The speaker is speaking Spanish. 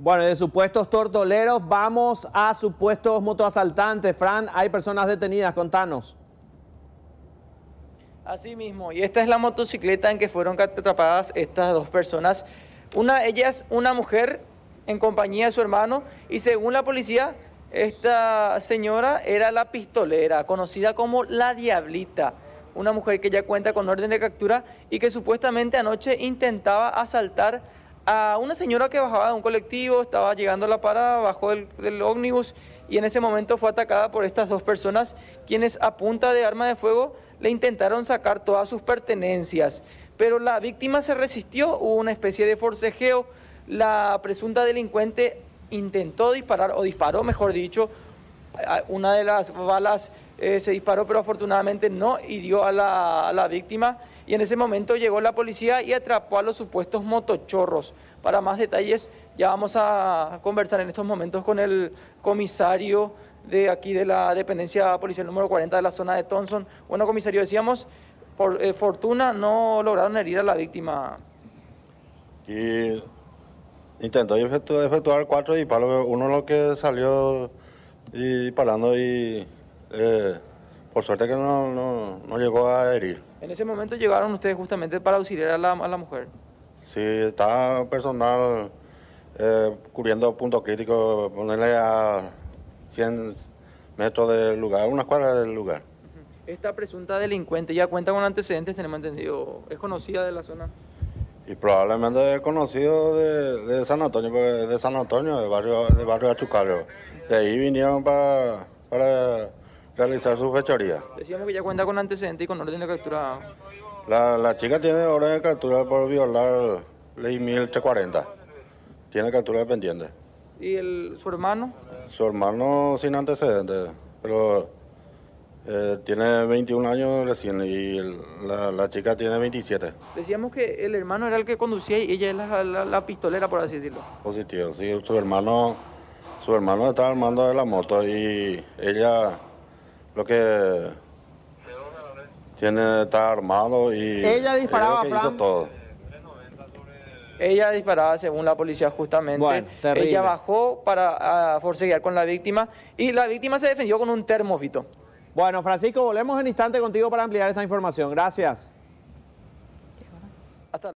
Bueno, de supuestos tortoleros vamos a supuestos motoasaltantes. Fran, hay personas detenidas, contanos. Así mismo, y esta es la motocicleta en que fueron atrapadas estas dos personas. Una de ellas, una mujer en compañía de su hermano, y según la policía, esta señora era la pistolera, conocida como la Diablita, una mujer que ya cuenta con orden de captura y que supuestamente anoche intentaba asaltar a una señora que bajaba de un colectivo, estaba llegando a la parada, bajó del, del ómnibus y en ese momento fue atacada por estas dos personas quienes a punta de arma de fuego le intentaron sacar todas sus pertenencias. Pero la víctima se resistió, hubo una especie de forcejeo, la presunta delincuente intentó disparar o disparó, mejor dicho, una de las balas eh, se disparó, pero afortunadamente no hirió a la, víctima. Y en ese momento llegó la policía y atrapó a los supuestos motochorros. Para más detalles, ya vamos a conversar en estos momentos con el comisario de aquí de la dependencia policial número 40 de la zona de Thompson. Bueno, comisario, decíamos, por eh, fortuna no lograron herir a la víctima. Y intentó efectuar cuatro disparos, uno lo que salió y parando y eh, por suerte que no, llegó a herir. En ese momento llegaron ustedes justamente para auxiliar a la, mujer. Sí, está personal eh, cubriendo puntos críticos, ponerle a 100 metros del lugar, unas cuadras del lugar. Esta presunta delincuente ya cuenta con antecedentes, tenemos entendido, es conocida de la zona. Y probablemente conocido de, San Antonio, de San Antonio, del barrio, de barrio De ahí vinieron para, para realizar su fechoría. Decíamos que ya cuenta con antecedentes y con orden de captura. La, chica tiene orden de captura por violar ley 1040, Tiene captura dependiente. ¿Y el, su hermano? Su hermano sin antecedentes, pero eh, tiene 21 años recién y la, chica tiene 27. Decíamos que el hermano era el que conducía y ella es la, pistolera, por así decirlo. Positivo, sí, su hermano, su hermano estaba armando de la moto y ella lo que tiene está armado y ella disparaba ella lo que todo. Ella disparaba según la policía justamente. ella bajó para forcejear con la víctima y la víctima se defendió con un termófito. Bueno, Francisco, volvemos en instante contigo para ampliar esta información. Gracias.